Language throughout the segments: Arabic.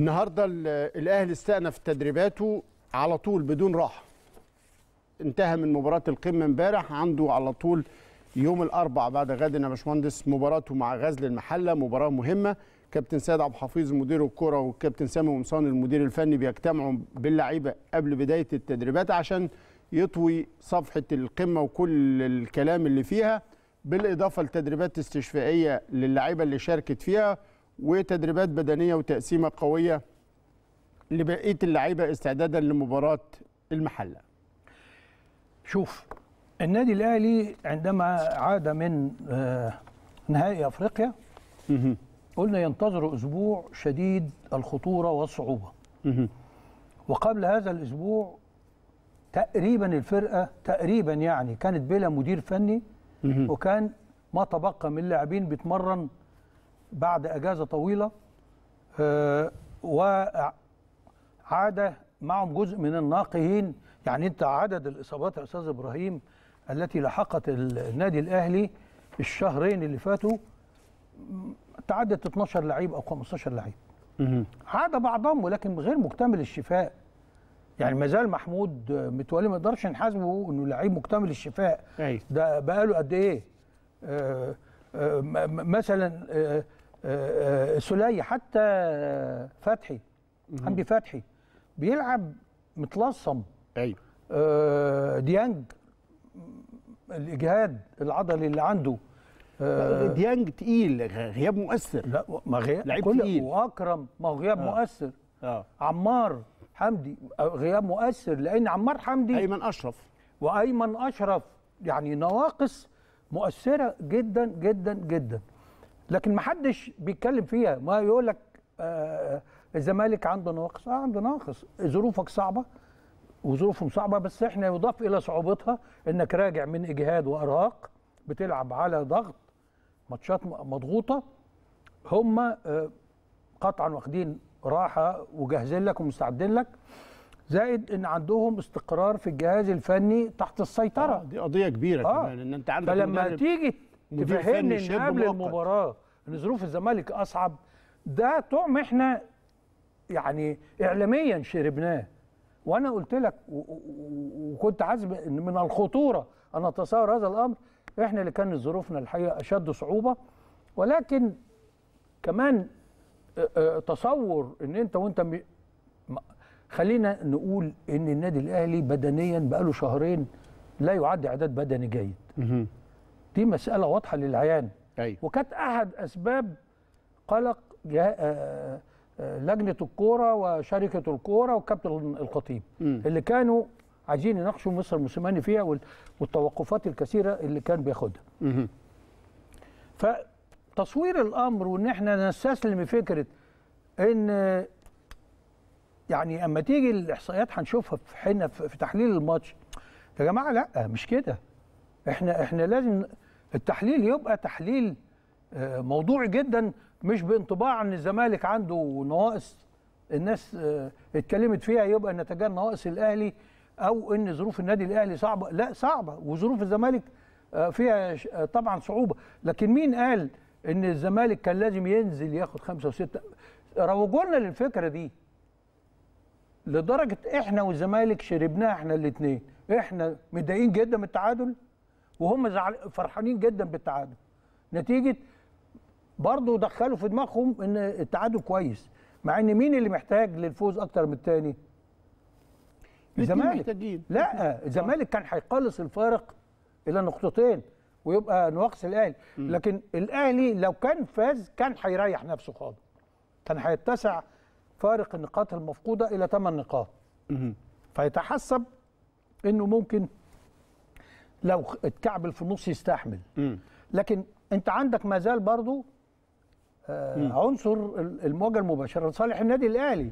النهارده الاهلي استأنف تدريباته على طول بدون راحه انتهى من مباراه القمه امبارح عنده على طول يوم الاربع بعد غد يا باشمهندس مباراته مع غزل المحله مباراه مهمه كابتن سيد عبد الحفيظ مدير الكره والكابتن سامي قمصان المدير الفني بيجتمعوا باللعيبه قبل بدايه التدريبات عشان يطوي صفحه القمه وكل الكلام اللي فيها بالاضافه لتدريبات استشفائيه للعيبه اللي شاركت فيها وتدريبات بدنيه وتقسيمه قويه لبقيه اللعيبه استعدادا لمباراه المحله. شوف النادي الاهلي عندما عاد من آه، نهائي افريقيا قلنا ينتظر اسبوع شديد الخطوره والصعوبه. وقبل هذا الاسبوع تقريبا الفرقه تقريبا يعني كانت بلا مدير فني وكان ما تبقى من اللاعبين بيتمرن بعد اجازه طويله آه، وعاد معهم جزء من الناقهين يعني انت عدد الاصابات يا استاذ ابراهيم التي لحقت النادي الاهلي الشهرين اللي فاتوا تعدت 12 لعيب او 15 لعيب عاد بعضهم ولكن غير مكتمل الشفاء يعني ما زال محمود متولي ما نقدرش نحاسبه انه لعيب مكتمل الشفاء أي. ده بقاله قد ايه آآ آه، آآ آه، مثلا آآ سلية حتى فتحي حمدي فتحي بيلعب متلصم ايوه آه، ديانج الاجهاد العضلي اللي عنده آه، ديانج تقيل غياب مؤثر لا ما غياب لعيب تقيل واكرم ما هو غياب آه. مؤثر آه. عمار حمدي آه، غياب مؤثر لان عمار حمدي ايمن اشرف وايمن اشرف يعني نواقص مؤثره جدا جدا جدا لكن ما حدش بيتكلم فيها ما يقول لك آه الزمالك آه، عنده ناقص اه عنده ناقص ظروفك صعبه وظروفهم صعبه بس احنا يضاف الى صعوبتها انك راجع من اجهاد وارهاق بتلعب على ضغط ماتشات مضغوطه هم آه، قطعا واخدين راحه وجاهزين لك ومستعدين لك زائد ان عندهم استقرار في الجهاز الفني تحت السيطره آه دي قضيه كبيره آه. كمان ان انت عندك فلما تيجي تفهمني ان قبل المباراه ان ظروف الزمالك اصعب ده طعم احنا يعني اعلاميا شربناه وانا قلت لك وكنت عازم ان من الخطوره ان اتصور هذا الامر احنا اللي كانت ظروفنا الحقيقه اشد صعوبه ولكن كمان آه، آه، تصور ان انت وانت خلينا نقول ان النادي الاهلي بدنيا بقاله شهرين لا يعد اعداد بدني جيد دي مساله واضحه للعيان أيوة. وكانت احد اسباب قلق آه، آه، آه، لجنه الكوره وشركه الكوره والكابتن الخطيب م. اللي كانوا عايزين يناقشوا مصر الموسيماني فيها والتوقفات الكثيره اللي كان بياخدها فتصوير الامر وان احنا نستسلم فكره ان يعني اما تيجي الاحصائيات هنشوفها في حين في تحليل الماتش يا جماعه لا مش كده احنا احنا لازم التحليل يبقى تحليل آه، موضوعي جدا مش بانطباع ان الزمالك عنده نواقص الناس آه، اتكلمت فيها يبقى نتجاه نواقص الاهلي او ان ظروف النادي الاهلي صعبه لا صعبه وظروف الزمالك آه، فيها طبعا صعوبه لكن مين قال ان الزمالك كان لازم ينزل ياخد خمسة وستة روجوا لنا للفكره دي لدرجه احنا والزمالك شربناها احنا الاثنين احنا متضايقين جدا من التعادل وهم فرحانين جدا بالتعادل نتيجه برضه دخلوا في دماغهم ان التعادل كويس مع ان مين اللي محتاج للفوز اكتر من الثاني الزمالك لا الزمالك كان هيقلص الفارق الى نقطتين ويبقى نواقص الاهلي لكن الاهلي لو كان فاز كان هيريح نفسه خالص كان هيتسع فارق النقاط المفقوده الى 8 نقاط فيتحسب انه ممكن لو اتكعبل في النص يستحمل م. لكن انت عندك ما زال برضه آه عنصر المواجهه المباشره لصالح النادي الاهلي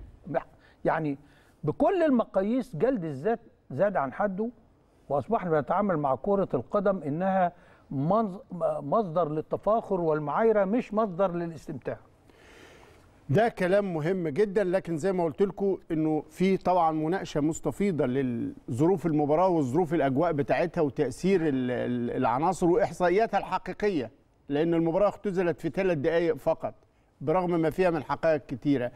يعني بكل المقاييس جلد الذات زاد عن حده واصبحنا بنتعامل مع كره القدم انها مصدر للتفاخر والمعايره مش مصدر للاستمتاع ده كلام مهم جدا لكن زي ما قلت لكم انه في طبعا مناقشه مستفيضه لظروف المباراه والظروف الاجواء بتاعتها وتاثير العناصر واحصائياتها الحقيقيه لان المباراه اختزلت في ثلاث دقائق فقط برغم ما فيها من حقائق كتيره